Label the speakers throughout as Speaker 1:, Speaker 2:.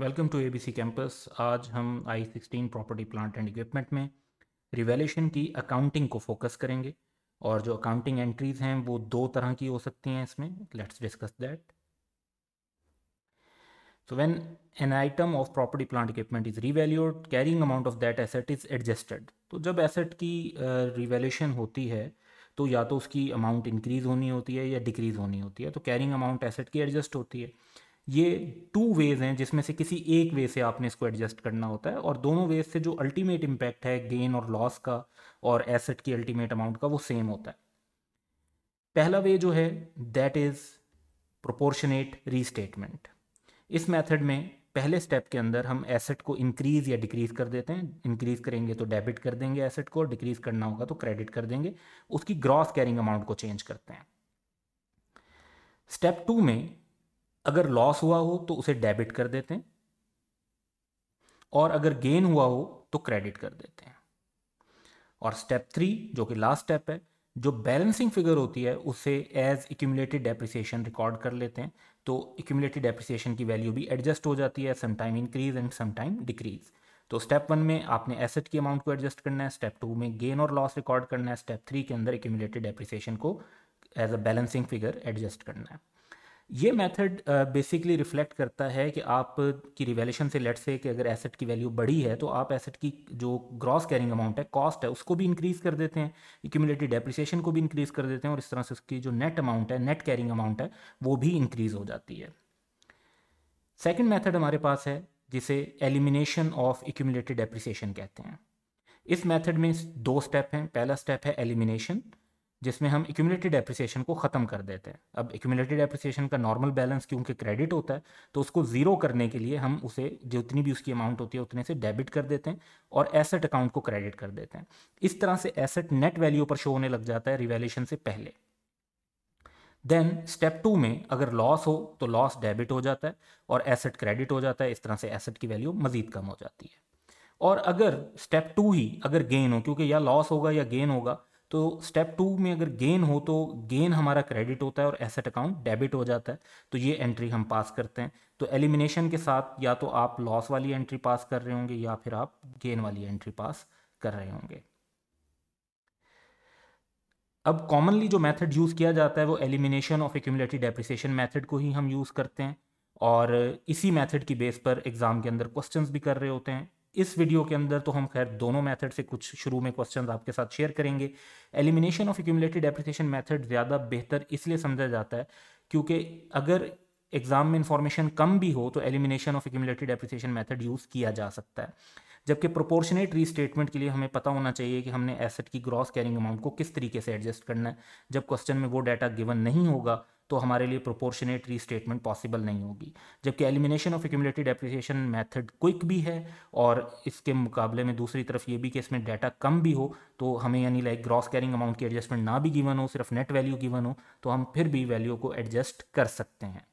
Speaker 1: Welcome to ABC campus आज हम I sixteen property plant and equipment में revaluation की अकाउंटिंग को फोकस करेंगे और जो अकाउंटिंग एंट्रीज हैं वो दो तरह की हो सकती हैं इसमें let's discuss that so when an item of property plant equipment is revalued carrying amount of that asset is adjusted तो जब एसेट की रिवेल्यूशन uh, होती है तो या तो उसकी अमाउंट इंक्रीज होनी होती है या डिक्रीज होनी होती है तो कैरिंग अमाउंट एसेट की एडजस्ट होती है ये टू वेज हैं जिसमें से किसी एक वे से आपने इसको एडजस्ट करना होता है और दोनों वेज से जो अल्टीमेट इम्पैक्ट है गेन और लॉस का और एसेट की अल्टीमेट अमाउंट का वो सेम होता है पहला वे जो है दैट इज़ प्रोपोर्शनेट रीस्टेटमेंट इस मेथड में पहले स्टेप के अंदर हम एसेट को इंक्रीज़ या डिक्रीज़ कर देते हैं इंक्रीज़ करेंगे तो डेबिट कर देंगे एसेट को और डिक्रीज़ करना होगा तो क्रेडिट कर देंगे उसकी ग्रॉस कैरिंग अमाउंट को चेंज करते हैं स्टेप टू में अगर लॉस हुआ हो तो उसे डेबिट कर देते हैं और अगर गेन हुआ हो तो क्रेडिट कर देते हैं और स्टेप थ्री जो कि लास्ट स्टेप है जो बैलेंसिंग फिगर होती है उसे एज इक्यूमुलेटेड डेप्रिसिएशन रिकॉर्ड कर लेते हैं तो इक्यूमुलेटेड डेप्रिसिएशन की वैल्यू भी एडजस्ट हो जाती है sometime increase and sometime decrease तो स्टेप वन में आपने एसेट की अमाउंट को एडजस्ट करना है स्टेप टू में गेन और लॉस रिकॉर्ड करना है स्टेप थ्री के अंदर एक्यूमुलेटेड डेप्रिसिएशन को as a balancing figure adjust करना है ये मेथड बेसिकली रिफ्लेक्ट करता है कि आप की रिवेलेशन से लेट से कि अगर एसेट की वैल्यू बढ़ी है तो आप एसेट की जो ग्रॉस कैरिंग अमाउंट है कॉस्ट है उसको भी इंक्रीज़ कर देते हैं इक्यूमुलेटिव डेप्रिसिएशन को भी इंक्रीज़ कर देते हैं और इस तरह से उसकी जो नेट अमाउंट है नेट कैरिंग अमाउंट है वो भी इंक्रीज़ हो जाती है सेकेंड मैथड हमारे पास है जिसे एलिमिनेशन ऑफ इक्यूमुलेटिव डेप्रिसिएशन कहते हैं इस मैथड में दो स्टेप हैं पहला स्टेप है एलिमिनेशन जिसमें हम एक्यूमुलेटेड डेप्रिसिएशन को ख़त्म कर देते हैं अब एक्यूमुलेटेड डेप्रिसिएशन का नॉर्मल बैलेंस क्योंकि क्रेडिट होता है तो उसको ज़ीरो करने के लिए हम उसे जितनी भी उसकी अमाउंट होती है उतने से डेबिट कर देते हैं और एसेट अकाउंट को क्रेडिट कर देते हैं इस तरह से एसेट नेट वैल्यू पर शो होने लग जाता है रिवेल्यूशन से पहले देन स्टेप टू में अगर लॉस हो तो लॉस डेबिट हो जाता है और एसेट क्रेडिट हो जाता है इस तरह से एसेट की वैल्यू मजीद कम हो जाती है और अगर स्टेप टू ही अगर गेन हो क्योंकि या लॉस होगा या गेन होगा तो स्टेप टू में अगर गेन हो तो गेन हमारा क्रेडिट होता है और एसेट अकाउंट डेबिट हो जाता है तो ये एंट्री हम पास करते हैं तो एलिमिनेशन के साथ या तो आप लॉस वाली एंट्री पास कर रहे होंगे या फिर आप गेन वाली एंट्री पास कर रहे होंगे अब कॉमनली जो मेथड यूज़ किया जाता है वो elimination of accumulative depreciation method को ही हम यूज़ करते हैं और इसी मैथड की बेस पर एग्ज़ाम के अंदर क्वेश्चन भी कर रहे होते हैं इस वीडियो के अंदर तो हम खैर दोनों मेथड से कुछ शुरू में क्वेश्चंस आपके साथ शेयर करेंगे elimination of accumulated depreciation method ज़्यादा बेहतर इसलिए समझा जाता है क्योंकि अगर एग्ज़ाम में इंफॉर्मेशन कम भी हो तो elimination of accumulated depreciation method use किया जा सकता है जबकि प्रोपोर्शनेट रीस्टेटमेंट के लिए हमें पता होना चाहिए कि हमने एसेट की ग्रॉस कैरिंग अमाउंट को किस तरीके से एडजस्ट करना है जब क्वेश्चन में वो डाटा गिवन नहीं होगा तो हमारे लिए प्रोपोर्शनेट रीस्टेटमेंट पॉसिबल नहीं होगी जबकि elimination of accumulated depreciation method quick भी है और इसके मुकाबले में दूसरी तरफ ये भी कि इसमें डाटा कम भी हो तो हमें यानी लाइक ग्रॉस कैरिंग अमाउंट की एडजस्टमेंट ना भी गिवन हो सिर्फ नेट वैल्यू गिवन हो तो हम फिर भी वैल्यू को एडजस्ट कर सकते हैं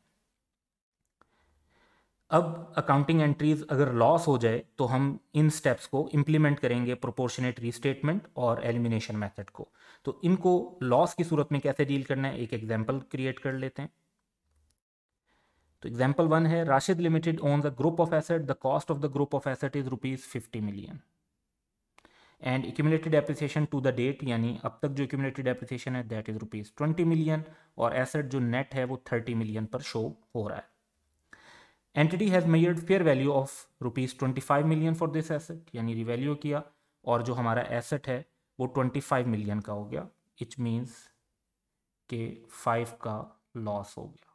Speaker 1: अब अकाउंटिंग एंट्रीज अगर लॉस हो जाए तो हम इन स्टेप्स को इम्प्लीमेंट करेंगे प्रोपोर्शनेट रीस्टेटमेंट और एलिमिनेशन मेथड को तो इनको लॉस की सूरत में कैसे डील करना है एक एग्जाम्पल क्रिएट कर लेते हैं तो एग्जाम्पल वन है Rashid limited own the group of asset the cost of the group of asset is rupees fifty million and accumulated depreciation to the date यानी अब तक जो इक्यूमुलेटेड एप्रिसिएशन है that is rupees twenty million और एसेट जो नेट है वो थर्टी मिलियन पर शो हो रहा है entity has measured fair value of rupees twenty five million for this asset यानी रिवैल्यू किया और जो हमारा एसेट है वो ट्वेंटी फाइव मिलियन का हो गया इच मीन्स के फाइव का लॉस हो गया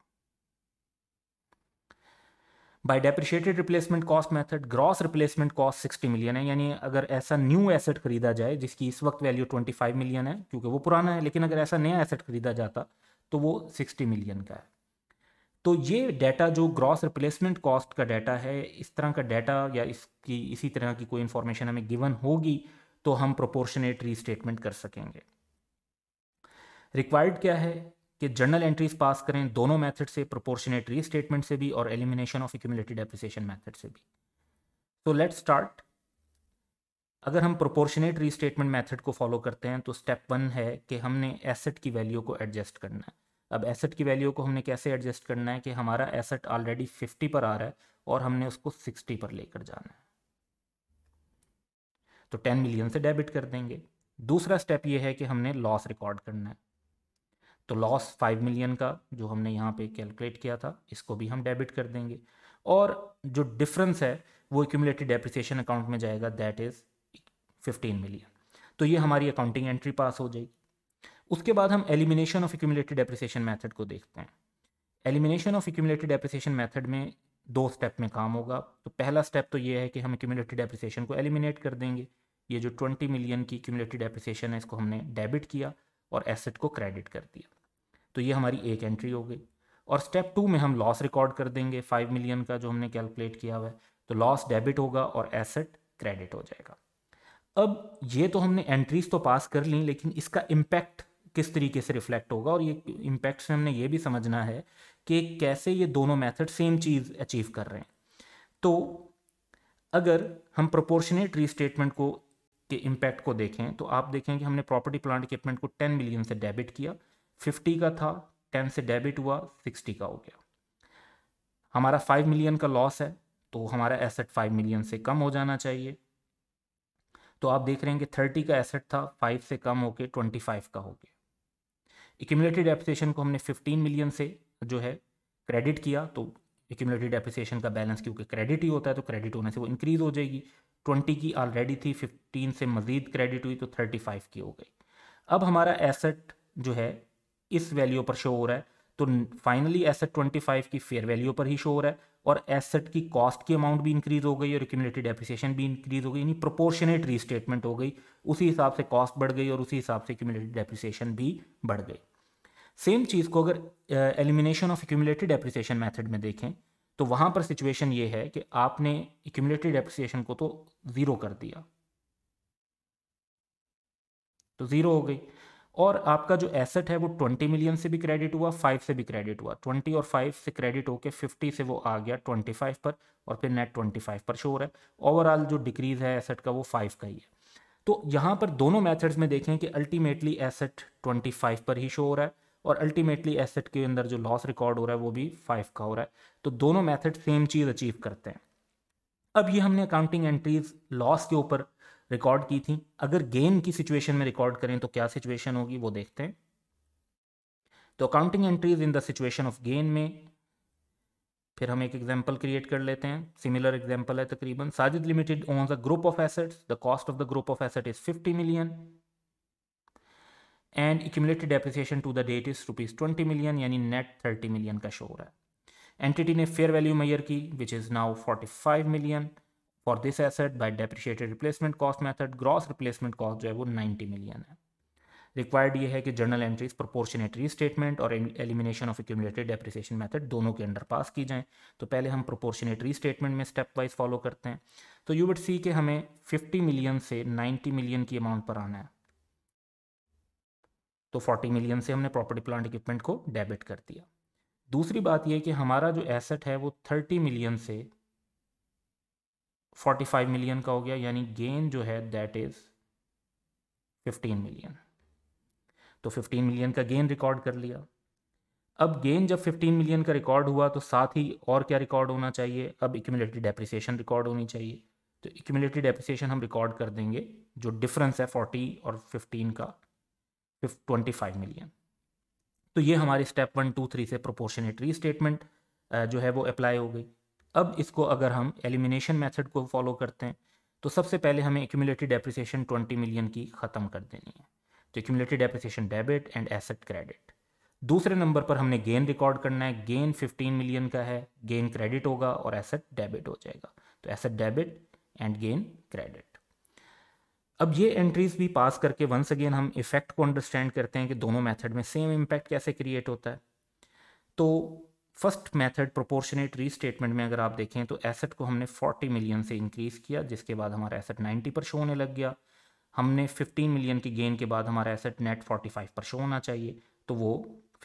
Speaker 1: by depreciated replacement cost method gross replacement cost sixty million है यानी अगर ऐसा न्यू एसेट खरीदा जाए जिसकी इस वक्त वैल्यू ट्वेंटी फाइव मिलियन है क्योंकि वो पुराना है लेकिन अगर ऐसा नया एसेट खरीदा जाता तो वो सिक्सटी मिलियन का है तो ये डाटा जो ग्रॉस रिप्लेसमेंट कॉस्ट का डाटा है इस तरह का डाटा या इसकी इसी तरह की कोई इंफॉर्मेशन हमें गिवन होगी तो हम प्रोपोर्शनेट रीस्टेटमेंट कर सकेंगे रिक्वायर्ड क्या है कि जर्नल एंट्रीज पास करें दोनों मेथड से प्रोपोर्शनेट रीस्टेटमेंट से भी और elimination of accumulated depreciation method से भी तो लेट स्टार्ट अगर हम प्रोपोर्शनेट रीस्टेटमेंट मैथड को फॉलो करते हैं तो स्टेप वन है कि हमने एसेट की वैल्यू को एडजस्ट करना है अब एसेट की वैल्यू को हमने कैसे एडजस्ट करना है कि हमारा एसेट ऑलरेडी फिफ्टी पर आ रहा है और हमने उसको सिक्सटी पर लेकर जाना है तो टेन मिलियन से डेबिट कर देंगे दूसरा स्टेप ये है कि हमने लॉस रिकॉर्ड करना है तो लॉस फाइव मिलियन का जो हमने यहाँ पे कैलकुलेट किया था इसको भी हम डेबिट कर देंगे और जो डिफरेंस है वो एक्यूमलेटेड डेप्रिसिएशन अकाउंट में जाएगा दैट इज़ फिफ्टीन मिलियन तो ये हमारी अकाउंटिंग एंट्री पास हो जाएगी उसके बाद हम elimination of accumulated depreciation method को देखते हैं elimination of accumulated depreciation method में दो स्टेप में काम होगा तो पहला स्टेप तो ये है कि हम एक्यूमुलेटेड एप्रिसिएशन को एलिमिनेट कर देंगे ये जो ट्वेंटी मिलियन की एक्यूमुलेटेड एप्रिसिएशन है इसको हमने डेबिट किया और एसेट को क्रेडिट कर दिया तो ये हमारी एक एंट्री हो गई और स्टेप टू में हम लॉस रिकॉर्ड कर देंगे फाइव मिलियन का जो हमने कैलकुलेट किया हुआ है तो लॉस डेबिट होगा और एसेट क्रेडिट हो जाएगा अब ये तो हमने एंट्रीज तो पास कर ली लेकिन इसका इम्पैक्ट किस तरीके से रिफ्लेक्ट होगा और ये इम्पैक्ट से हमने ये भी समझना है कि कैसे ये दोनों मेथड सेम चीज़ अचीव कर रहे हैं तो अगर हम प्रोपोर्शनेट रीस्टेटमेंट को के इम्पैक्ट को देखें तो आप देखें कि हमने प्रॉपर्टी प्लांट इक्विपमेंट को 10 मिलियन से डेबिट किया 50 का था 10 से डेबिट हुआ 60 का हो गया हमारा 5 मिलियन का लॉस है तो हमारा एसेट 5 मिलियन से कम हो जाना चाहिए तो आप देख रहे हैं कि 30 का एसेट था 5 से कम होके 25 का हो गया एक्यूमलेटेड डेप्रिसिएशन को हमने 15 मिलियन से जो है क्रेडिट किया तो एक्यूमलेटेड डेपिसिएशन का बैलेंस क्योंकि क्रेडिट ही होता है तो क्रेडिट होने से वो इंक्रीज़ हो जाएगी ट्वेंटी की ऑलरेडी थी फिफ्टीन से मज़ीद क्रेडिट हुई तो थर्टी फाइव की हो गई अब हमारा एसेट जो है इस वैल्यू पर शो हो रहा है तो फाइनली एसेट 25 की फेयर वैल्यू पर ही शो हो रहा है और एसेट की कॉस्ट की अमाउंट भी इंक्रीज हो गई और क्यूमलेटेड डेप्रिसिएशन भी इंक्रीज हो गई यानी प्रोपोर्शनेट रीस्टेटमेंट हो गई उसी हिसाब से कॉस्ट बढ़ गई और उसी हिसाब से क्यूमलेटेड डेप्रिसिएशन भी बढ़ गई सेम चीज़ को अगर elimination of accumulated depreciation method में देखें तो वहाँ पर सिचुएशन ये है कि आपने एक्यूमलेटेड डेप्रिसिएशन को तो ज़ीरो कर दिया तो ज़ीरो हो गई और आपका जो एसेट है वो ट्वेंटी मिलियन से भी क्रेडिट हुआ फाइव से भी क्रेडिट हुआ ट्वेंटी और फाइव से क्रेडिट होकर फिफ्टी से वो आ गया ट्वेंटी फाइव पर और फिर नेट ट्वेंटी फाइव पर शो हो रहा है ओवरऑल जो डिक्रीज है एसेट का वो फाइव का ही है तो यहाँ पर दोनों मेथड्स में देखें कि अल्टीमेटली एसेट ट्वेंटी फाइव पर ही शो हो रहा है और अल्टीमेटली एसेट के अंदर जो लॉस रिकॉर्ड हो रहा है वो भी फाइव का हो रहा है तो दोनों मैथड सेम चीज़ अचीव करते हैं अब ये हमने अकाउंटिंग एंट्रीज लॉस के ऊपर रिकॉर्ड की थी अगर गेन की सिचुएशन में रिकॉर्ड करें तो क्या सिचुएशन होगी वो देखते हैं तो accounting entries in the situation of gain में फिर हम एक एग्जांपल क्रिएट कर लेते हैं सिमिलर एग्जांपल है तकरीबन Sajid limited owns a group of assets the cost of the group of asset is fifty million and accumulated depreciation to the date is rupees twenty million यानी नेट थर्टी मिलियन का show हो रहा है entity ने fair value measure की which is now forty five million for this asset by depreciated replacement cost method gross replacement cost जो है वो 90 मिलियन है रिक्वायर्ड ये है कि जर्नल एंट्रीज प्रोपोर्शनेटरी स्टेटमेंट और elimination of accumulated depreciation method दोनों के अंडर पास की जाएं तो पहले हम प्रोपोर्शनेटरी स्टेटमेंट में स्टेप वाइज फॉलो करते हैं तो यू वुड सी कि हमें 50 मिलियन से 90 मिलियन की अमाउंट पर आना है तो 40 मिलियन से हमने प्रॉपर्टी प्लांट इक्विपमेंट को डेबिट कर दिया दूसरी बात यह कि हमारा जो एसेट है वो 30 मिलियन से फोर्टी फाइव मिलियन का हो गया यानी गेन जो है दैट इज फिफ्टीन मिलियन तो फिफ्टीन मिलियन का गेन रिकॉर्ड कर लिया अब गेन जब 15 मिलियन का रिकॉर्ड हुआ तो साथ ही और क्या रिकॉर्ड होना चाहिए अब इक्यूमुलेटेड डेप्रिसिएशन रिकॉर्ड होनी चाहिए तो इक्यूमुलेटेड डेप्रिसिएशन हम रिकॉर्ड कर देंगे जो डिफरेंस है 40 और 15 का 25 मिलियन तो ये हमारे स्टेप वन टू थ्री से प्रोपोर्शनेट रीस्टेटमेंट जो है वो अप्लाई हो गई अब इसको अगर हम एलिमिनेशन मेथड को फॉलो करते हैं तो सबसे पहले हमें एक्यूमुलेटेड डेप्रिसिएशन 20 मिलियन की ख़त्म कर देनी है तो accumulated depreciation debit and asset credit दूसरे नंबर पर हमने गेन रिकॉर्ड करना है गेन 15 मिलियन का है गेन क्रेडिट होगा और एसेट डेबिट हो जाएगा तो asset debit and gain credit अब ये एंट्रीज भी पास करके वंस अगेन हम इफेक्ट को अंडरस्टैंड करते हैं कि दोनों मेथड में सेम इम्पैक्ट कैसे क्रिएट होता है तो फर्स्ट मेथड प्रोपोर्शनेट रीस्टेटमेंट में अगर आप देखें तो एसेट को हमने 40 मिलियन से इंक्रीज़ किया जिसके बाद हमारा एसेट 90 पर शो होने लग गया हमने 15 मिलियन की गेन के बाद हमारा एसेट नेट 45 पर शो होना चाहिए तो वो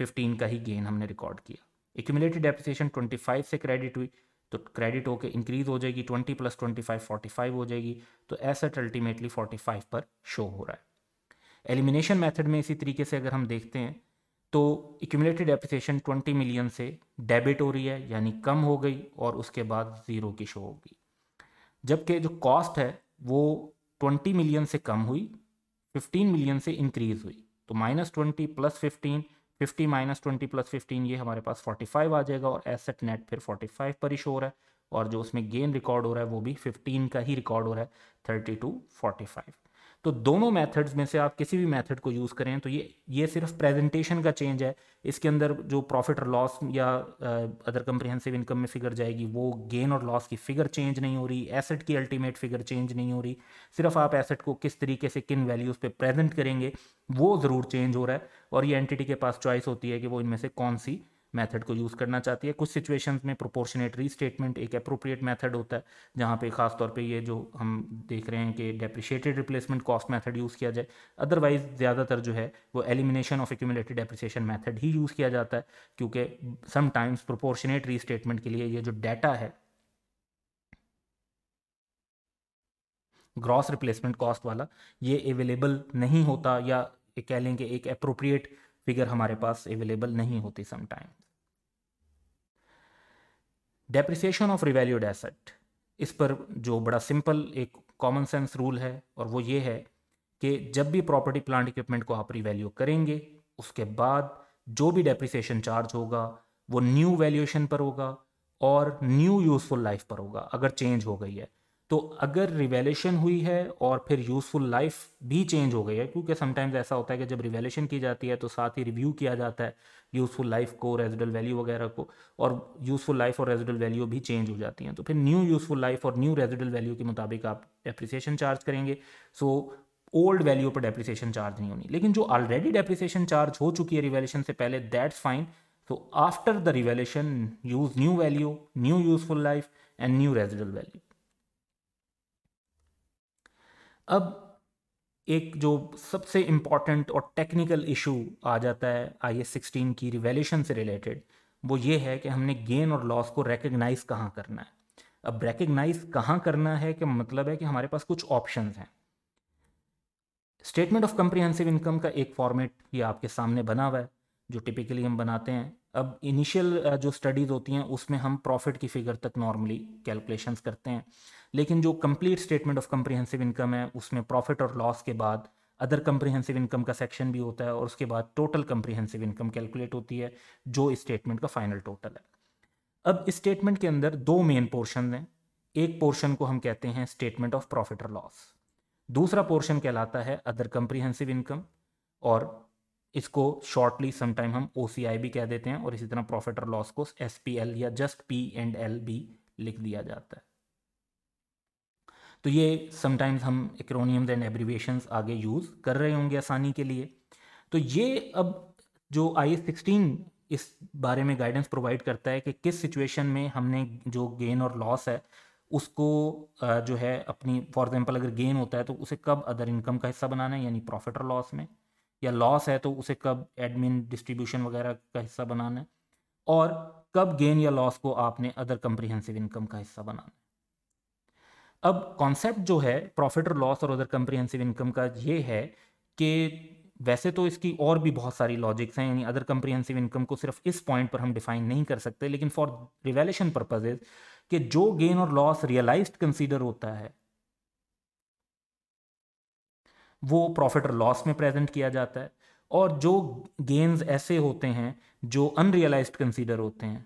Speaker 1: 15 का ही गेन हमने रिकॉर्ड किया एक्यूमुलेटेड एप्रिसिएशन 25 से क्रेडिट हुई तो क्रेडिट होकर इंक्रीज़ हो जाएगी 20 प्लस 25 45 हो जाएगी तो एसेट अल्टीमेटली 45 पर शो हो रहा है एलिमिनेशन मेथड में इसी तरीके से अगर हम देखते हैं तो एक्यूमलेटेड एप्रिसिएशन 20 मिलियन से डेबिट हो रही है यानी कम हो गई और उसके बाद ज़ीरो की शो होगी जबकि जो कॉस्ट है वो 20 मिलियन से कम हुई 15 मिलियन से इंक्रीज़ हुई तो minus twenty plus fifteen fifty minus twenty plus fifteen ये हमारे पास 45 आ जाएगा और एसेट नेट फिर 45 पर ही शो हो रहा है और जो उसमें गेन रिकॉर्ड हो रहा है वो भी 15 का ही रिकॉर्ड हो रहा है थर्टी टू फोर्टी फाइव तो दोनों मेथड्स में से आप किसी भी मेथड को यूज़ करें तो ये ये सिर्फ प्रेजेंटेशन का चेंज है इसके अंदर जो प्रॉफिट और लॉस या अदर कंप्रिहेंसिव इनकम में फिगर जाएगी वो गेन और लॉस की फिगर चेंज नहीं हो रही एसेट की अल्टीमेट फिगर चेंज नहीं हो रही सिर्फ आप एसेट को किस तरीके से किन वैल्यूज़ पे प्रेजेंट करेंगे वो ज़रूर चेंज हो रहा है और ये एंटिटी के पास चॉइस होती है कि वो इनमें से कौन सी मेथड को यूज़ करना चाहती है कुछ सिचुएशंस में प्रोपोर्शनेट स्टेटमेंट एक अप्रोप्रिएट मेथड होता है जहाँ पे खास तौर पे ये जो हम देख रहे हैं कि depreciated replacement cost method use किया जाए अदरवाइज ज़्यादातर जो है वो elimination of accumulated depreciation method ही यूज़ किया जाता है क्योंकि समटाइम्स प्रोपोर्शनेट स्टेटमेंट के लिए ये जो डाटा है ग्रॉस रिप्लेसमेंट कॉस्ट वाला ये अवेलेबल नहीं होता या कह लें कि एक अप्रोप्रिएट फिगर हमारे पास अवेलेबल नहीं होती sometime depreciation of revalued asset इस पर जो बड़ा सिंपल एक कॉमन सेंस रूल है और वो ये है कि जब भी प्रॉपर्टी प्लांट इक्विपमेंट को आप रिवेल्यू करेंगे उसके बाद जो भी डेप्रिसिएशन चार्ज होगा वो न्यू वैल्यूएशन पर होगा और न्यू यूज़फुल लाइफ पर होगा अगर चेंज हो गई है तो अगर रिवेलेशन हुई है और फिर यूज़फुल लाइफ भी चेंज हो गई है क्योंकि समटाइम्स ऐसा होता है कि जब रिवेलेशन की जाती है तो साथ ही रिव्यू किया जाता है यूज़फुल लाइफ को रेजिडल वैल्यू वगैरह को और यूज़फुल लाइफ और रेजिडल वैल्यू भी चेंज हो जाती हैं तो फिर न्यू यूज़फुल लाइफ और न्यू रेजिडल वैल्यू के मुताबिक आप डेप्रिसिएशन चार्ज करेंगे सो ओल्ड वैल्यू पर डेप्रिसिएशन चार्ज नहीं होनी लेकिन जो ऑलरेडी डेप्रिसिएशन चार्ज हो चुकी है रिवेलेशन से पहले that's fine so after the revaluation use new value new useful life and new residual value अब एक जो सबसे इम्पॉर्टेंट और टेक्निकल इशू आ जाता है आई एस सिक्सटीन की रिवेल्यूशन से रिलेटेड वो ये है कि हमने गेन और लॉस को रेकग्नाइज कहाँ करना है अब रेकग्नाइज कहाँ करना है कि मतलब है कि हमारे पास कुछ ऑप्शन हैं स्टेटमेंट ऑफ कंप्रीहेंसिव इनकम का एक फॉर्मेट ये आपके सामने बना हुआ है जो टिपिकली हम बनाते हैं अब इनिशियल जो स्टडीज़ होती हैं उसमें हम प्रॉफिट की फिगर तक नॉर्मली कैलकुलेशंस करते हैं लेकिन जो complete statement of comprehensive income है उसमें प्रॉफिट और लॉस के बाद अदर कंप्रीहेंसिव इनकम का सेक्शन भी होता है और उसके बाद टोटल कम्प्रीहेंसिव इनकम कैलकुलेट होती है जो इस स्टेटमेंट का फाइनल टोटल है अब इस स्टेटमेंट के अंदर दो मेन पोर्शन हैं एक पोर्शन को हम कहते हैं स्टेटमेंट ऑफ प्रॉफिट और लॉस दूसरा पोर्शन कहलाता है अदर कंप्रीहेंसिव इनकम और इसको शॉर्टली समटाइम हम ओ भी कह देते हैं और इसी तरह प्रॉफिट और लॉस को एस या जस्ट पी एंड एल भी लिख दिया जाता है तो ये समटाइम्स हम एक्रोनियम्स एंड एब्रीविएशन आगे यूज़ कर रहे होंगे आसानी के लिए तो ये अब जो आई एस इस बारे में गाइडेंस प्रोवाइड करता है कि किस सिचुएशन में हमने जो गेन और लॉस है उसको जो है अपनी फॉर एग्जांपल अगर गेन होता है तो उसे कब अदर इनकम का हिस्सा बनाना है यानी प्रॉफिट और लॉस में या लॉस है तो उसे कब एडमिन डिस्ट्रीब्यूशन वगैरह का हिस्सा बनाना है और कब गेन या लॉस को आपने अदर कंप्रीहेंसिव इनकम का हिस्सा बनाना है अब कॉन्सेप्ट जो है प्रॉफिट और लॉस और अदर कंप्रीहेंसिव इनकम का ये है कि वैसे तो इसकी और भी बहुत सारी लॉजिक्स हैं यानी अदर कंप्रीहेंसिव इनकम को सिर्फ इस पॉइंट पर हम डिफाइन नहीं कर सकते लेकिन फॉर रिवेलेशन पर्पजेज कि जो गेन और लॉस रियलाइज कंसिडर होता है वो प्रॉफिट और लॉस में प्रेजेंट किया जाता है और जो गेंस ऐसे होते हैं जो अनरियलाइज कंसीडर होते हैं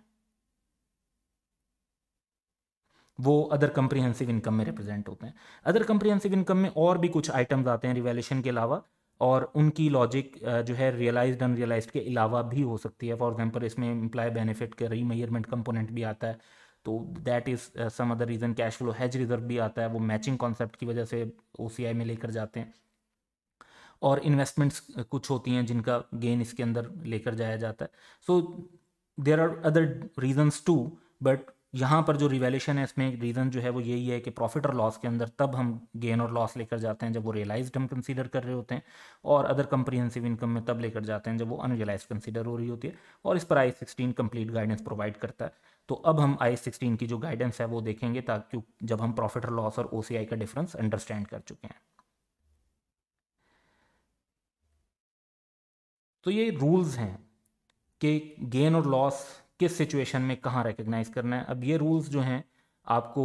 Speaker 1: वो अदर कंप्रीहेंसिव इनकम में रिप्रेजेंट होते हैं अदर कंप्रीहेंसिव इनकम में और भी कुछ आइटम्स आते हैं रिवेल्यूशन के अलावा और उनकी लॉजिक जो है रियलाइज्ड अनरियलाइज्ड के अलावा भी हो सकती है फॉर एग्जाम्पल इसमें इम्प्लाय बेनिफिट का रीमेयरमेंट कंपोनेंट भी आता है तो that is some other reason cash flow hedge reserve भी आता है वो मैचिंग कॉन्सेप्ट की वजह से ओ में लेकर जाते हैं और इन्वेस्टमेंट्स कुछ होती हैं जिनका गेन इसके अंदर लेकर जाया जाता है so there are other reasons too but यहाँ पर जो रिवेल्यूशन है इसमें रीज़न जो है वो यही है कि प्रॉफिट और लॉस के अंदर तब हम गेन और लॉस लेकर जाते हैं जब वो रियलाइज हम कंसीडर कर रहे होते हैं और अदर कंप्रीहेंसिव इनकम में तब लेकर जाते हैं जब वो अनरियलाइज कंसीडर हो रही होती है और इस पर I sixteen complete guidance provide करता है तो अब हम आई सिक्सटीन की जो गाइडेंस है वो देखेंगे ताकि जब हम प्रॉफिट और लॉस और ओ का डिफरेंस अंडरस्टैंड कर चुके हैं तो ये रूल्स हैं कि गेन और लॉस किस सिचुएशन में कहाँ रिकग्नाइज करना है अब ये रूल्स जो हैं आपको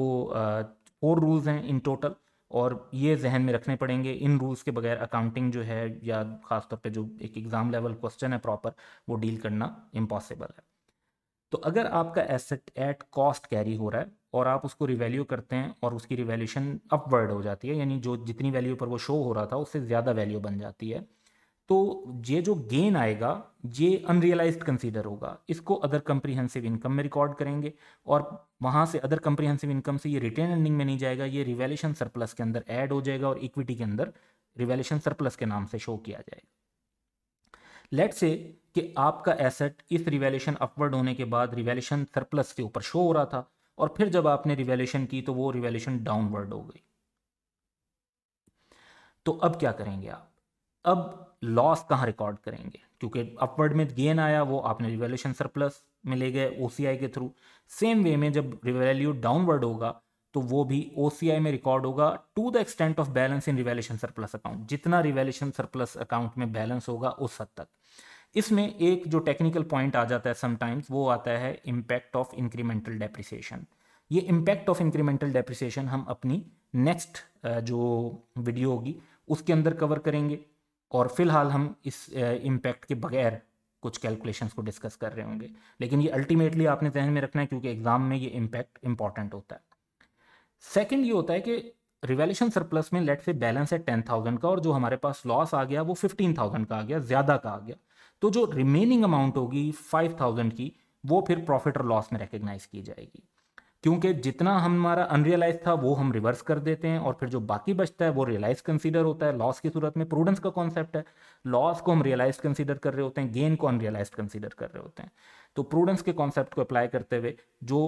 Speaker 1: फोर रूल्स हैं इन टोटल और ये जहन में रखने पड़ेंगे इन रूल्स के बगैर अकाउंटिंग जो है या ख़ासतौर पे जो एक एग्ज़ाम लेवल क्वेश्चन है प्रॉपर वो डील करना इम्पॉसिबल है तो अगर आपका एसेट एट कॉस्ट कैरी हो रहा है और आप उसको रिवैल्यू करते हैं और उसकी रिवैल्यूशन अपवर्ड हो जाती है यानी जो जितनी वैल्यू पर वो शो हो रहा था उससे ज़्यादा वैल्यू बन जाती है तो ये जो गेन आएगा ये अनरियलाइज कंसीडर होगा इसको अदर कंप्रीहेंसिव इनकम में रिकॉर्ड करेंगे और वहाँ से अदर कंप्रीहेंसिव इनकम से ये रिटेन अर्निंग में नहीं जाएगा ये रिवेलेशन सरप्लस के अंदर ऐड हो जाएगा और इक्विटी के अंदर रिवेलेशन सरप्लस के नाम से शो किया जाएगा लेट से कि आपका एसेट इस रिवेलेशन अपवर्ड होने के बाद रिवेलेशन सरप्लस के ऊपर शो हो रहा था और फिर जब आपने रिवेलेशन की तो वो रिवेलेशन डाउनवर्ड हो गई तो अब क्या करेंगे आप अब लॉस कहाँ रिकॉर्ड करेंगे क्योंकि अपवर्ड में गेन आया वो आपने रिवेल्यूशन सरप्लस में ले गए ओ के थ्रू सेम वे में जब रिवेल्यू डाउनवर्ड होगा तो वो भी ओ में रिकॉर्ड होगा to the extent of balance in revaluation surplus account जितना रिवेल्यूशन सरप्लस अकाउंट में बैलेंस होगा उस हद तक इसमें एक जो टेक्निकल पॉइंट आ जाता है समटाइम्स वो आता है इम्पैक्ट ऑफ इंक्रीमेंटल डेप्रिसिएशन ये इम्पैक्ट ऑफ इंक्रीमेंटल डेप्रिसिएशन हम अपनी नेक्स्ट जो वीडियो होगी उसके अंदर कवर करेंगे और फिलहाल हम इस इम्पैक्ट के बगैर कुछ कैलकुलेशंस को डिस्कस कर रहे होंगे लेकिन ये अल्टीमेटली आपने जहन में रखना है क्योंकि एग्ज़ाम में ये इम्पैक्ट इंपॉर्टेंट होता है सेकेंड ये होता है कि रिवेल्यूशन सरप्लस में लेट से बैलेंस है टेन थाउजेंड का और जो हमारे पास लॉस आ गया वो फिफ्टीन थाउजेंड का आ गया ज़्यादा का आ गया तो जो रिमेनिंग अमाउंट होगी फाइव थाउजेंड की वो फिर प्रॉफिट और लॉस में रिकग्नाइज की जाएगी क्योंकि जितना हमारा अनरियलाइज था वो हम रिवर्स कर देते हैं और फिर जो बाकी बचता है वो रियलाइज कंसीडर होता है लॉस की सूरत में प्रूडेंस का कॉन्सेप्ट है लॉस को हम रियलाइज कंसीडर कर रहे होते हैं गेन को अनरियलाइज कंसीडर कर रहे होते हैं तो प्रूडेंस के कॉन्सेप्ट को अप्लाई करते हुए जो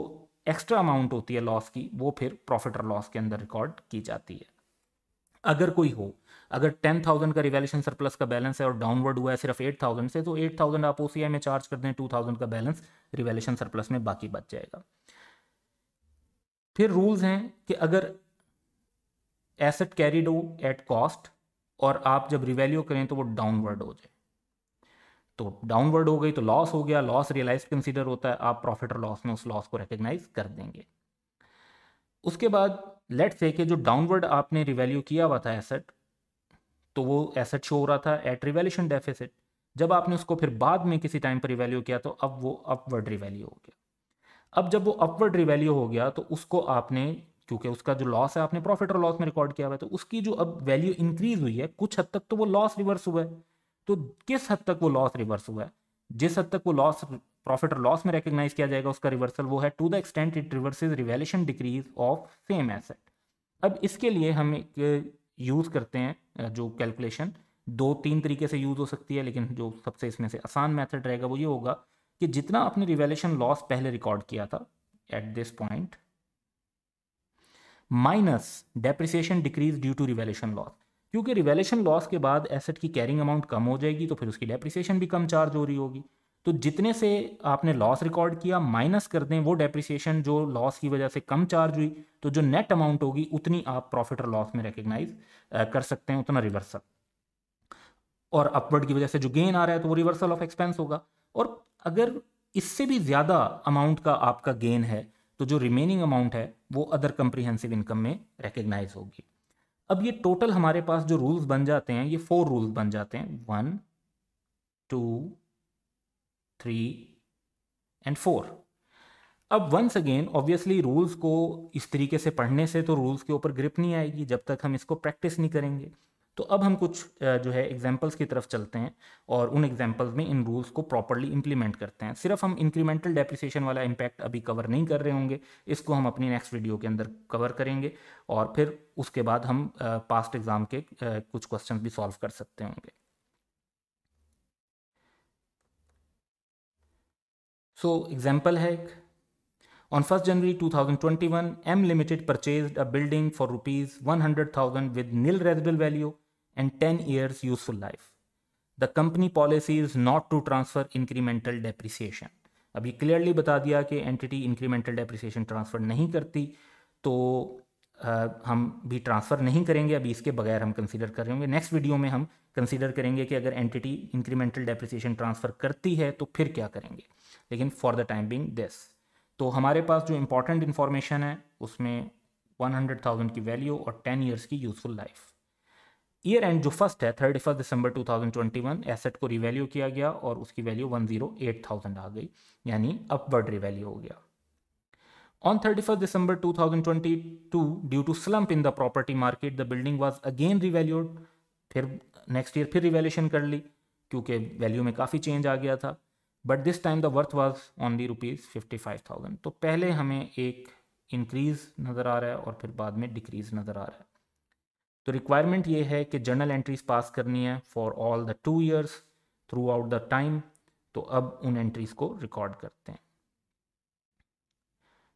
Speaker 1: एक्स्ट्रा अमाउंट होती है लॉस की वो फिर प्रॉफिट और लॉस के अंदर रिकॉर्ड की जाती है अगर कोई हो अगर टेन थाउजेंड का रिवेल्यूशन सरप्लस का बैलेंस है और डाउनवर्ड हुआ है सिर्फ एट थाउजेंड से तो एट थाउजेंड आप ओ में चार्ज कर दें टू थाउजेंड का बैलेंस रिवेल्यूशन सरप्लस में बाकी बच जाएगा फिर रूल्स हैं कि अगर एसेट कैरिड हो एट कॉस्ट और आप जब रिवैल्यू करें तो वो डाउनवर्ड हो जाए तो डाउनवर्ड हो गई तो लॉस हो गया लॉस रियलाइज कंसीडर होता है आप प्रॉफिट और लॉस में उस लॉस को रिकग्नाइज कर देंगे उसके बाद लेट से कि जो डाउनवर्ड आपने रिवेल्यू किया हुआ था एसेट तो वो एसेट शो हो रहा था एट रिवेल्यूशन डेफिसिट जब आपने उसको फिर बाद में किसी टाइम पर रिवेल्यू किया तो अब वो अपवर्ड रिवेल्यू हो गया अब जब वो अपवर्ड रिवैल्यू हो गया तो उसको आपने क्योंकि उसका जो लॉस है आपने प्रॉफिट और लॉस में रिकॉर्ड किया हुआ है तो उसकी जो अब वैल्यू इंक्रीज हुई है कुछ हद तक तो वो लॉस रिवर्स हुआ है तो किस हद तक वो लॉस रिवर्स हुआ है जिस हद तक वो लॉस प्रॉफिट और लॉस में रिकग्नाइज किया जाएगा उसका रिवर्सल वो है to the extent it reverses revaluation decrease of same asset अब इसके लिए हम एक यूज़ uh, करते हैं uh, जो कैलकुलेशन दो तीन तरीके से यूज़ हो सकती है लेकिन जो सबसे इसमें से आसान मेथड रहेगा वो ये होगा कि जितना आपने रिवेल्यूशन लॉस पहले रिकॉर्ड किया था at this point minus depreciation decrease due to revaluation loss क्योंकि रिवेल्यूशन लॉस के बाद एसेट की कैरिंग अमाउंट कम हो जाएगी तो फिर उसकी डेप्रिसिएशन भी कम चार्ज हो रही होगी तो जितने से आपने लॉस रिकॉर्ड किया माइनस कर दें वो डेप्रिसिएशन जो लॉस की वजह से कम चार्ज हुई तो जो नेट अमाउंट होगी उतनी आप प्रॉफिट और लॉस में रिकग्नाइज कर सकते हैं उतना रिवर्सल और अपवर्ड की वजह से जो गेन आ रहा है तो वो रिवर्सल ऑफ एक्सपेंस होगा और अगर इससे भी ज़्यादा अमाउंट का आपका गेन है तो जो रिमेनिंग अमाउंट है वो अदर कंप्रीहेंसिव इनकम में रिकग्नाइज होगी अब ये टोटल हमारे पास जो रूल्स बन जाते हैं ये फोर रूल्स बन जाते हैं one two three and four अब वंस अगेन ऑब्वियसली रूल्स को इस तरीके से पढ़ने से तो रूल्स के ऊपर ग्रिप नहीं आएगी जब तक हम इसको प्रैक्टिस नहीं करेंगे तो अब हम कुछ जो है एग्जाम्पल्स की तरफ चलते हैं और उन एग्जाम्पल्स में इन रूल्स को प्रॉपरली इंप्लीमेंट करते हैं सिर्फ हम इंक्रीमेंटल डेप्रिसिएशन वाला इम्पैक्ट अभी कवर नहीं कर रहे होंगे इसको हम अपनी नेक्स्ट वीडियो के अंदर कवर करेंगे और फिर उसके बाद हम पास्ट एग्ज़ाम के कुछ क्वेश्चन भी सॉल्व कर सकते होंगे सो so, एग्जाम्पल है एक twenty one M 2021, purchase a building for rupees one hundred thousand with nil residual value and 10 years useful life. The company policy is not to transfer incremental depreciation. अभी clearly बता दिया कि entity incremental depreciation transfer नहीं करती तो आ, हम भी transfer नहीं करेंगे अभी इसके बगैर हम कंसिडर करेंगे नेक्स्ट वीडियो में हम कंसिडर करेंगे कि अगर एंटिटी इंक्रीमेंटल डेप्रिसिएशन ट्रांसफ़र करती है तो फिर क्या करेंगे लेकिन for the time being this तो हमारे पास जो इंपॉर्टेंट इन्फॉर्मेशन है उसमें 100,000 की वैल्यू और 10 इयर्स की यूज़फुल लाइफ ईयर एंड जो फर्स्ट है thirty first December two thousand twenty one asset को रिवैल्यू किया गया और उसकी value one zero eight thousand आ गई यानी अपवर्ड रिवैल्यू हो गया on two thousand twenty 2022, due to slump in the property market the building was again revalued फिर नेक्स्ट ईयर फिर रिवेल्यूशन कर ली क्योंकि वैल्यू में काफ़ी चेंज आ गया था but this time the worth was only rupees fifty five thousand तो पहले हमें एक इंक्रीज़ नज़र आ रहा है और फिर बाद में डिक्रीज़ नज़र आ रहा है तो रिक्वायरमेंट ये है कि जर्नल एंट्रीज पास करनी है for all the two years throughout the time तो अब उन एंट्रीज को रिकॉर्ड करते हैं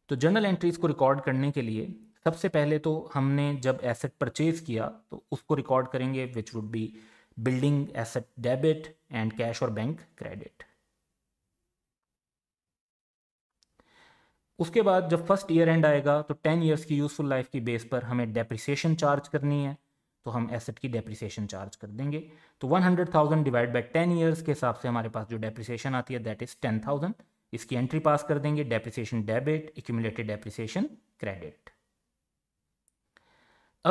Speaker 1: तो जर्नल एंट्रीज को रिकॉर्ड करने के लिए सबसे पहले तो हमने जब एसेट परचेज किया तो उसको रिकॉर्ड करेंगे which would be building asset debit and cash और बैंक क्रेडिट उसके बाद जब फर्स्ट ईयर एंड आएगा तो टेन ईयर्स की यूज़फुल लाइफ की बेस पर हमें डेप्रिसिएशन चार्ज करनी है तो हम एसेट की डेप्रिसिएशन चार्ज कर देंगे तो one hundred thousand divide by ten years के हिसाब से हमारे पास जो डेप्रिसिएशन आती है दैट इज़ टेन थाउजेंड इसकी एंट्री पास कर देंगे depreciation debit accumulated depreciation credit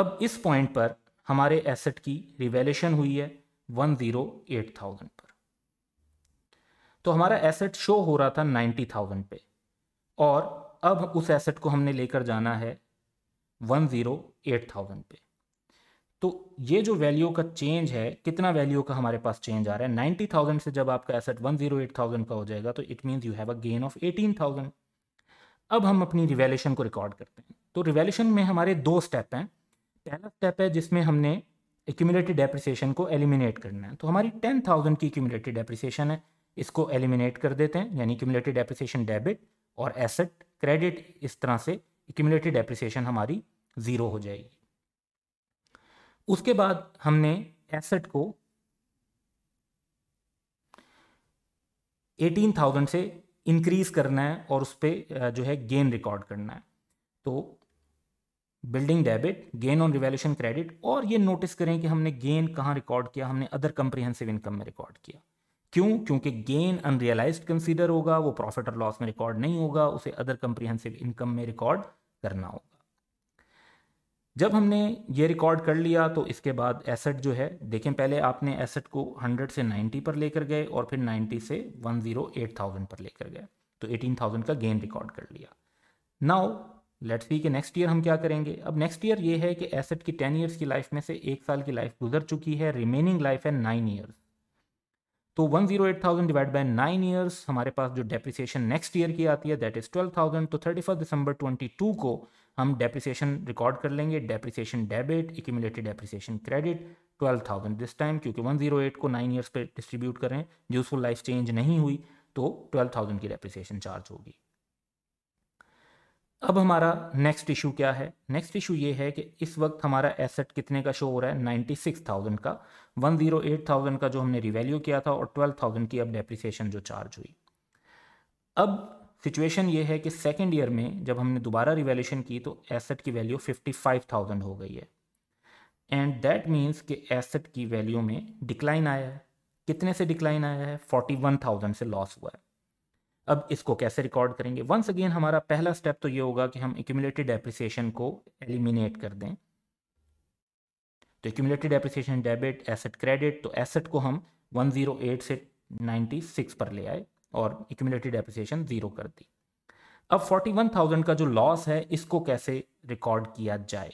Speaker 1: अब इस पॉइंट पर हमारे एसेट की रिवेलेशन हुई है वन जीरो एट थाउजेंड पर तो हमारा एसेट शो हो रहा था नाइन्टी थाउजेंड पे और अब उस एसेट को हमने लेकर जाना है वन ज़ीरो एट थाउजेंड पे तो ये जो वैल्यू का चेंज है कितना वैल्यू का हमारे पास चेंज आ रहा है नाइन्टी थाउजेंड से जब आपका asset one zero eight thousand का हो जाएगा तो it means you have a gain of eighteen thousand अब हम अपनी रिवेल्यूशन को रिकॉर्ड करते हैं तो रिवेल्यूशन में हमारे दो स्टेप हैं पहला स्टेप है जिसमें हमने एक्यूमिलेटेड डेप्रिसिएशन को एलिमिनेट करना है तो हमारी टेन थाउजेंड की एक्यूमिलेटेड डेप्रिसिएशन है इसको एलिमिनेट कर देते हैं यानी एक्यूमिलेटेड डेप्रिसिएशन डेबिट और एसेट क्रेडिट इस तरह से इक्यूमुलेटेड डेप्रिसिएशन हमारी ज़ीरो हो जाएगी उसके बाद हमने एसेट को 18,000 से इंक्रीज करना है और उस पर जो है गेन रिकॉर्ड करना है तो building debit gain on revaluation credit और ये नोटिस करें कि हमने गेन कहाँ रिकॉर्ड किया हमने अदर कंप्रीहेंसिव इनकम में रिकॉर्ड किया क्यों क्योंकि गेन अनरियलाइज कंसीडर होगा वो प्रॉफिट और लॉस में रिकॉर्ड नहीं होगा उसे अदर कंप्रीहेंसिव इनकम में रिकॉर्ड करना होगा जब हमने ये रिकॉर्ड कर लिया तो इसके बाद एसेट जो है देखें पहले आपने एसेट को 100 से 90 पर लेकर गए और फिर 90 से 108,000 पर लेकर गए तो 18,000 का गेन रिकॉर्ड कर लिया नाउ लेट्स सी कि नेक्स्ट ईयर हम क्या करेंगे अब नेक्स्ट ईयर ये है कि एसेट की टेन ईयर्स की लाइफ में से एक साल की लाइफ गुजर चुकी है रिमेनिंग लाइफ है नाइन ईयर्स तो one zero eight thousand divide by nine years हमारे पास जो डेप्रिसिएशन नेक्स्ट ईयर की आती है दैट इज ट्वेल्व थाउजेंड तो thirty first December twenty two को हम डेप्रिसिएशन रिकॉर्ड कर लेंगे depreciation debit accumulated depreciation credit twelve thousand this time क्योंकि वन जीरो एट को नाइन ईयर्स पे डिस्ट्रीब्यूट करें उसको लाइफ चेंज नहीं हुई तो ट्वेल्व थाउजेंड की डेप्रिसिएशन चार्ज होगी अब हमारा नेक्स्ट इशू क्या है नेक्स्ट इशू ये है कि इस वक्त हमारा एसेट कितने का शो हो रहा है नाइन्टी सिक्स थाउजेंड का वन जीरो एट थाउजेंड का जो हमने रिवैल्यू किया था और ट्वेल्व थाउजेंड की अब डेप्रिसिएशन जो चार्ज हुई अब सिचुएशन ये है कि सेकेंड ईयर में जब हमने दोबारा रिवेल्यूशन की तो एसेट की वैल्यू फिफ्टी फाइव थाउजेंड हो गई है एंड दैट मीन्स कि एसेट की वैल्यू में डिक्लाइन आया है कितने से डिक्लाइन आया है फोर्टी वन थाउजेंड से लॉस हुआ है अब इसको कैसे रिकॉर्ड करेंगे वंस अगेन हमारा पहला स्टेप तो ये होगा कि हम एक्यूमुलेटेड एप्रिसिएशन को एलिमिनेट कर दें तो accumulated appreciation debit asset credit तो एसेट को हम 108 से 96 पर ले आए और एक्यूमुलेटेड एप्रिसिएशन जीरो कर दी अब 41,000 का जो लॉस है इसको कैसे रिकॉर्ड किया जाए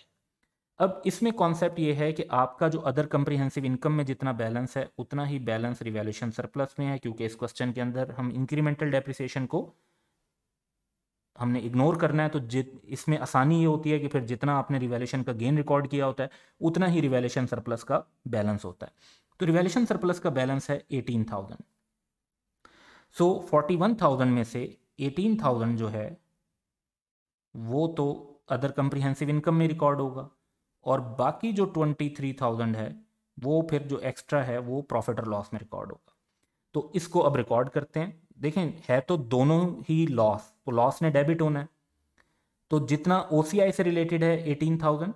Speaker 1: अब इसमें कॉन्सेप्ट ये है कि आपका जो अदर कंप्रीहेंसिव इनकम में जितना बैलेंस है उतना ही बैलेंस रिवेल्यूशन सरप्लस में है क्योंकि इस क्वेश्चन के अंदर हम इंक्रीमेंटल डेप्रिसिएशन को हमने इग्नोर करना है तो जित इसमें आसानी ये होती है कि फिर जितना आपने रिवेल्यूशन का गेन रिकॉर्ड किया होता है उतना ही रिवेल्यूशन सरप्लस का बैलेंस होता है तो रिवेल्यूशन सरप्लस का बैलेंस है eighteen thousand so forty one thousand में से एटीन थाउजेंड जो है वो तो अदर कंप्रीहेंसिव इनकम में रिकॉर्ड होगा और बाकी जो ट्वेंटी थ्री थाउजेंड है वो फिर जो एक्स्ट्रा है वो प्रॉफिट और लॉस में रिकॉर्ड होगा तो इसको अब रिकॉर्ड करते हैं देखें है तो दोनों ही लॉस तो लॉस ने डेबिट होना है तो जितना ओ से रिलेटेड है एटीन थाउजेंड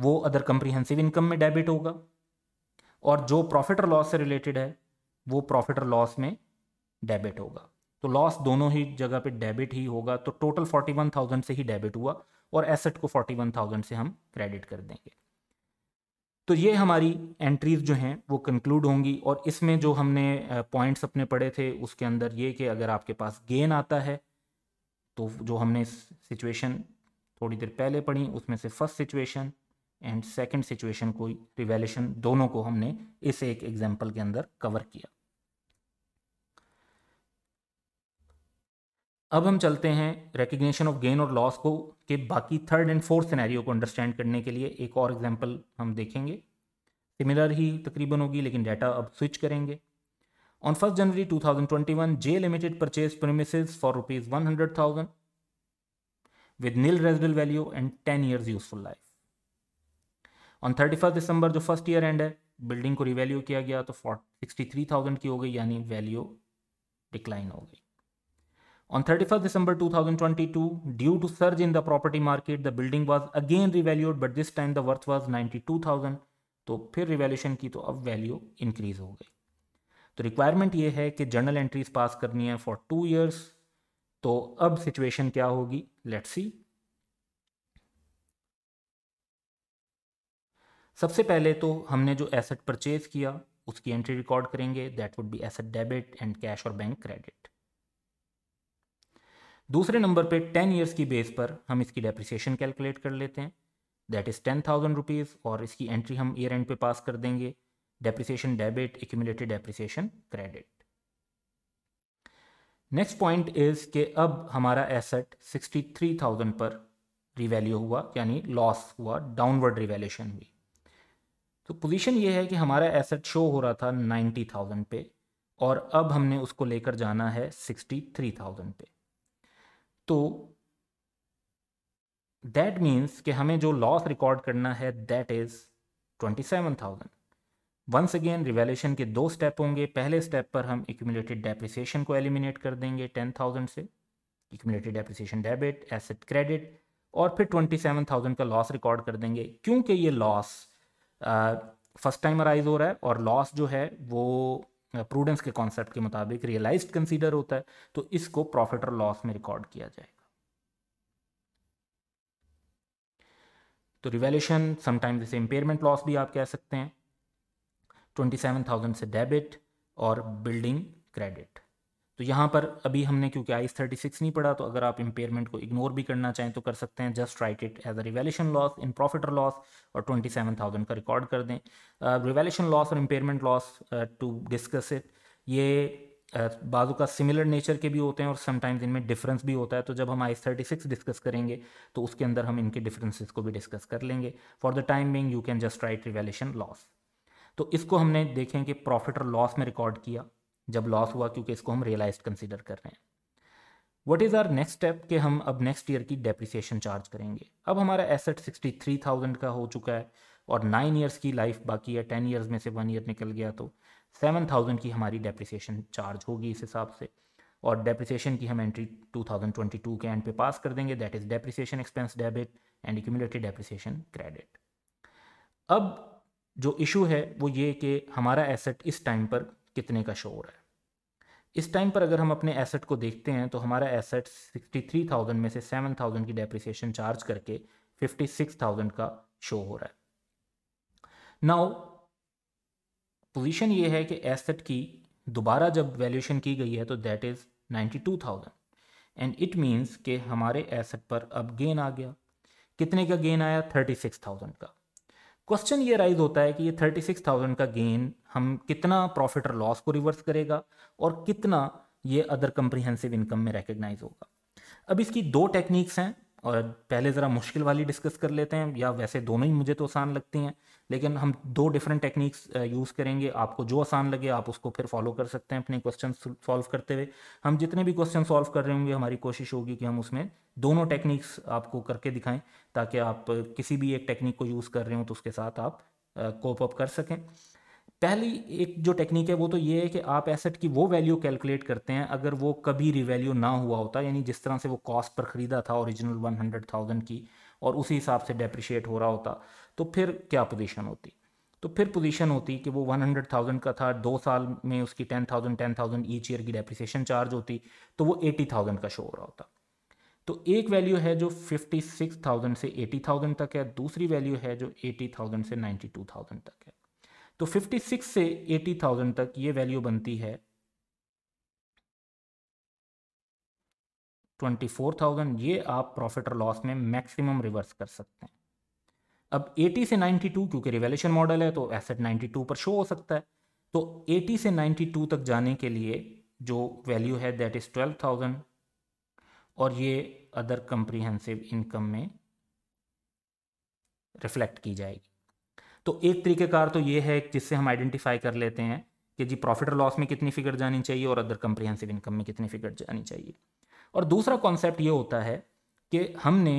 Speaker 1: वो अदर कंप्रीहेंसिव इनकम में डेबिट होगा और जो प्रॉफिट और लॉस से रिलेटेड है वो प्रॉफिट और लॉस में डेबिट होगा तो लॉस दोनों ही जगह पे डेबिट ही होगा तो टोटल 41,000 से ही डेबिट हुआ और एसेट को 41,000 से हम क्रेडिट कर देंगे तो ये हमारी एंट्रीज जो हैं वो कंक्लूड होंगी और इसमें जो हमने पॉइंट्स अपने पढ़े थे उसके अंदर ये कि अगर आपके पास गेन आता है तो जो हमने सिचुएशन थोड़ी देर पहले पढ़ी उसमें से first situation and second situation को रिवेलेशन दोनों को हमने इस एक एग्जांपल के अंदर कवर किया अब हम चलते हैं रिकग्नेशन ऑफ गेन और लॉस को के बाकी थर्ड एंड फोर्थ सिनेरियो को अंडरस्टैंड करने के लिए एक और एग्जांपल हम देखेंगे सिमिलर ही तकरीबन होगी लेकिन डाटा अब स्विच करेंगे on first January 2021 J limited purchase premises for rupees one hundred thousand with nil residual value and ten years useful life on thirty first December जो फर्स्ट ईयर एंड है building को revalue किया गया तो sixty three thousand की हो गई यानी वैल्यू डिक्लाइन हो गई On 31st December 2022, due to surge in the property market, the building was again revalued, but this time the worth was 92,000. तो फिर रिवेल्यूशन की तो अब वैल्यू इंक्रीज हो गई तो रिक्वायरमेंट ये है कि जर्नल एंट्रीज पास करनी है फॉर टू इयर्स तो अब सिचुएशन क्या होगी लेट सी सबसे पहले तो हमने जो एसेट परचेज किया उसकी एंट्री रिकॉर्ड करेंगे that would be asset debit and cash और बैंक क्रेडिट दूसरे नंबर पे टेन ईयर्स की बेस पर हम इसकी डेप्रिसिएशन कैलकुलेट कर लेते हैं that is ten thousand rupees और इसकी एंट्री हम ईयर एंड पे पास कर देंगे depreciation debit accumulated depreciation credit next point is के अब हमारा एसेट सिक्सटी थ्री थाउजेंड पर रिवैल्यू हुआ यानी लॉस हुआ डाउनवर्ड रिवैल्यूशन हुई तो पोजीशन ये है कि हमारा एसेट शो हो रहा था नाइन्टी थाउजेंड पे और अब हमने उसको लेकर जाना है सिक्सटी थ्री थाउजेंड पे तो दैट मीन्स कि हमें जो लॉस रिकॉर्ड करना है that is twenty seven thousand once again revaluation के दो स्टेप होंगे पहले स्टेप पर हम एक्यूमुलेटेड डेप्रिसिएशन को एलिमिनेट कर देंगे टेन थाउजेंड से accumulated depreciation debit asset credit और फिर ट्वेंटी सेवन थाउजेंड का लॉस रिकॉर्ड कर देंगे क्योंकि ये लॉस फर्स्ट टाइम अराइज हो रहा है और लॉस जो है वो प्रूडेंस के कॉन्सेप्ट के मुताबिक रियलाइज कंसीडर होता है तो इसको प्रॉफिट और लॉस में रिकॉर्ड किया जाएगा तो रिवेल्यूशन समटाइम्स इसे इंपेयरमेंट लॉस भी आप कह सकते हैं ट्वेंटी सेवन थाउजेंड से डेबिट और बिल्डिंग क्रेडिट तो यहाँ पर अभी हमने क्योंकि आई थर्टी सिक्स नहीं पढ़ा तो अगर आप इम्पेयरमेंट को इग्नोर भी करना चाहें तो कर सकते हैं just write it as a revaluation loss in profit और लॉस और ट्वेंटी सेवन थाउजेंड का रिकॉर्ड कर दें रिवेल्यूशन uh, लॉस और impairment loss to discuss it ये uh, बाजू का सिमिलर नेचर के भी होते हैं और समटाइम्स इनमें डिफरेंस भी होता है तो जब हम आई थर्टी सिक्स डिस्कस करेंगे तो उसके अंदर हम इनके डिफरेंसेस को भी डिस्कस कर लेंगे for the time being you can just write revaluation loss तो इसको हमने देखें कि प्रॉफिट और लॉस में रिकॉर्ड किया जब लॉस हुआ क्योंकि इसको हम रियलाइज कंसिडर कर रहे हैं what is our next step कि हम अब नेक्स्ट ईयर की डेप्रिसिएशन चार्ज करेंगे अब हमारा एसेट सिक्सटी थ्री थाउजेंड का हो चुका है और नाइन ईयर्स की लाइफ बाकी है टेन ईयर्स में से वन ईयर निकल गया तो सेवन थाउजेंड की हमारी डेप्रिसिएशन चार्ज होगी इस हिसाब से और डेप्रिसिएशन की हम entry two thousand twenty two के एंड पे पास कर देंगे that is depreciation expense debit and accumulated depreciation credit अब जो इशू है वो ये कि हमारा एसेट इस टाइम पर कितने का शो हो रहा है इस टाइम पर अगर हम अपने एसेट को देखते हैं तो हमारा एसेट 63,000 में से 7,000 की डेप्रिसिएशन चार्ज करके 56,000 का शो हो रहा है नाउ पोजीशन ये है कि एसेट की दोबारा जब वैल्यूशन की गई है तो that is 92,000 and it means के हमारे एसेट पर अब गेन आ गया कितने का गेन आया 36,000 का क्वेश्चन ये राइज होता है कि ये 36,000 का गेन हम कितना प्रॉफिट और लॉस को रिवर्स करेगा और कितना ये अदर कम्प्रीहेंसिव इनकम में रिकग्नाइज होगा अब इसकी दो टेक्निक्स हैं और पहले ज़रा मुश्किल वाली डिस्कस कर लेते हैं या वैसे दोनों ही मुझे तो आसान लगती हैं लेकिन हम दो डिफरेंट टेक्निक्स यूज़ करेंगे आपको जो आसान लगे आप उसको फिर फॉलो कर सकते हैं अपने क्वेश्चन सॉल्व करते हुए हम जितने भी क्वेश्चन सॉल्व कर रहे होंगे हमारी कोशिश होगी कि हम उसमें दोनों टेक्निक्स आपको करके दिखाएं ताकि आप किसी भी एक टेक्निक को यूज़ कर रहे हो तो उसके साथ आप कोप अप कर सकें पहली एक जो टेक्निक है वो तो ये है कि आप एसेट की वो वैल्यू कैलकुलेट करते हैं अगर वो कभी रिवैल्यू ना हुआ होता यानी जिस तरह से वो कॉस्ट पर ख़रीदा था ओरिजिनल वन हंड्रेड थाउजेंड की और उसी हिसाब से डेप्रिशिएट हो रहा होता तो फिर क्या पोजीशन होती तो फिर पोजीशन होती कि वो वन हंड्रेड थाउजेंड का था दो साल में उसकी ten thousand ten thousand each year की डेप्रिसिएशन चार्ज होती तो वो एटी थाउजेंड का शो हो रहा होता तो एक वैल्यू है जो फिफ्टी सिक्स थाउजेंड से एटी थाउजेंड तक है दूसरी वैल्यू है जो एटी थाउजेंड से नाइन्टी टू थाउजेंड तक है तो 56 से 80,000 तक ये वैल्यू बनती है 24,000 ये आप प्रॉफिट और लॉस में मैक्सिमम रिवर्स कर सकते हैं अब 80 से 92 क्योंकि रिवेल्यूशन मॉडल है तो एसेट 92 पर शो हो सकता है तो 80 से 92 तक जाने के लिए जो वैल्यू है दैट इज़ 12,000 और ये अदर कंप्रीहेंसिव इनकम में रिफ्लेक्ट की जाएगी तो एक तरीकेकार तो ये है जिससे हम आइडेंटिफाई कर लेते हैं कि जी प्रॉफिट और लॉस में कितनी फिगर जानी चाहिए और अदर कंप्रिहेंसिव इनकम में कितनी फिगर जानी चाहिए और दूसरा कॉन्सेप्ट ये होता है कि हमने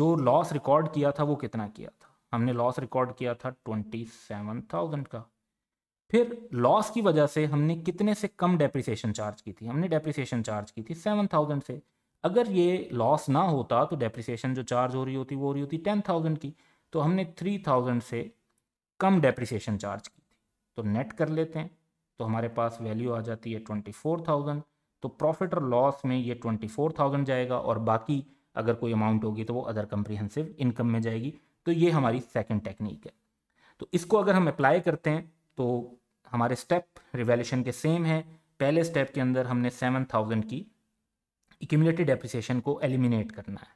Speaker 1: जो लॉस रिकॉर्ड किया था वो कितना किया था हमने लॉस रिकॉर्ड किया था ट्वेंटी सेवन थाउजेंड का फिर लॉस की वजह से हमने कितने से कम डेप्रिसिएशन चार्ज की थी हमने डेप्रिसिएशन चार्ज की थी सेवन थाउजेंड से अगर ये लॉस ना होता तो डेप्रिसिएशन जो चार्ज हो रही होती वो हो रही होती टेन थाउजेंड की तो हमने थ्री थाउजेंड से कम डेप्रिसिएशन चार्ज की थी तो नेट कर लेते हैं तो हमारे पास वैल्यू आ जाती है ट्वेंटी फोर थाउजेंड तो प्रॉफिट और लॉस में ये ट्वेंटी फोर थाउजेंड जाएगा और बाकी अगर कोई अमाउंट होगी तो वो अदर कंप्रीहेंसिव इनकम में जाएगी तो ये हमारी सेकेंड टेक्निक है तो इसको अगर हम अप्लाई करते हैं तो हमारे स्टेप रिवेल्यूशन के सेम हैं पहले स्टेप के अंदर हमने सेवन थाउजेंड की इक्यूमलेटेड डेप्रिसिएशन को एलिमिनेट करना है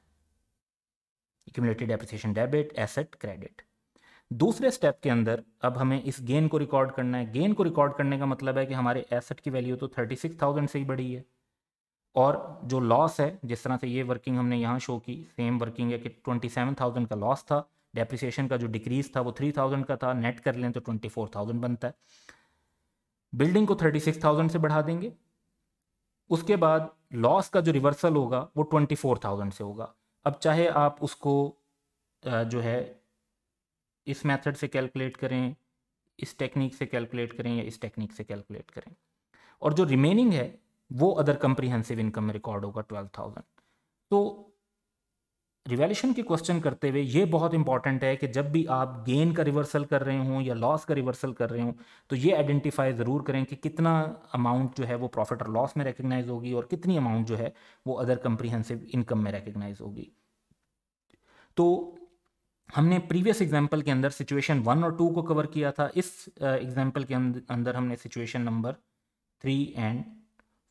Speaker 1: accumulated depreciation debit asset credit दूसरे स्टेप के अंदर अब हमें इस गेन को रिकॉर्ड करना है गेन को रिकॉर्ड करने का मतलब है कि हमारे एसेट की वैल्यू तो थर्टी सिक्स थाउजेंड से ही बढ़ी है और जो लॉस है जिस तरह से ये वर्किंग हमने यहाँ शो की सेम वर्किंग है कि ट्वेंटी सेवन थाउजेंड का लॉस था डेप्रिसिएशन का जो डिक्रीज था वो थ्री थाउजेंड का था नेट कर लें तो ट्वेंटी फोर थाउजेंड बनता है बिल्डिंग को थर्टी सिक्स थाउजेंड से बढ़ा देंगे उसके बाद लॉस का जो रिवर्सल होगा वो ट्वेंटी फोर थाउजेंड से होगा अब चाहे आप उसको जो है इस मेथड से कैलकुलेट करें इस टेक्निक से कैलकुलेट करें या इस टेक्निक से कैलकुलेट करें और जो रिमेनिंग है वो अदर कंप्रीहेंसिव इनकम में रिकॉर्ड होगा ट्वेल्व थाउजेंड तो रिवेल्यूशन के क्वेश्चन करते हुए ये बहुत इंपॉर्टेंट है कि जब भी आप गेन का रिवर्सल कर रहे हों या लॉस का रिवर्सल कर रहे हों तो ये आइडेंटिफाई ज़रूर करें कि कितना अमाउंट जो है वो प्रॉफिट और लॉस में रिकग्नाइज होगी और कितनी अमाउंट जो है वो अदर कंप्रीहेंसिव इनकम में रिकग्नाइज होगी तो हमने प्रीवियस एग्जाम्पल के अंदर सिचुएशन वन और टू को कवर किया था इस एग्जाम्पल के अंदर हमने situation number three and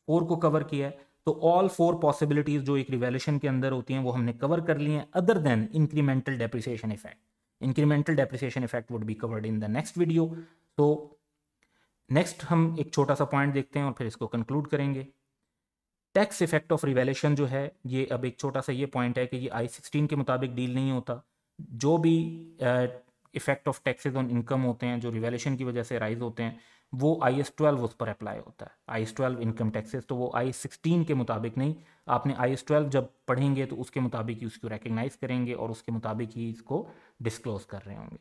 Speaker 1: four को कवर किया है तो ऑल फोर पॉसिबिलिटीज जो एक रिवेल्यूशन के अंदर होती हैं वो हमने कवर कर ली हैं other than incremental depreciation effect incremental depreciation effect would be covered in the next video तो नेक्स्ट हम एक छोटा सा पॉइंट देखते हैं और फिर इसको कंक्लूड करेंगे टैक्स इफेक्ट ऑफ रिवेल्यूशन जो है ये अब एक छोटा सा ये पॉइंट है कि ये आई सिक्सटीन के मुताबिक डील नहीं होता जो भी effect of taxes on income होते हैं जो रिवेलेशन की वजह से राइज होते हैं वो आई एस ट्वेल्व उस पर अप्लाई होता है I S twelve income taxes तो वो आई सिक्सटीन के मुताबिक नहीं आपने आई एस ट्वेल्व जब पढ़ेंगे तो उसके मुताबिक ही उसको रिकग्नाइज करेंगे और उसके मुताबिक ही इसको डिस्क्लोज कर रहे होंगे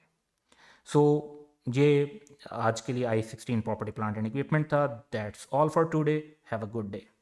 Speaker 1: सो so, ये आज के लिए I sixteen property plant and equipment था that's all for today have a good day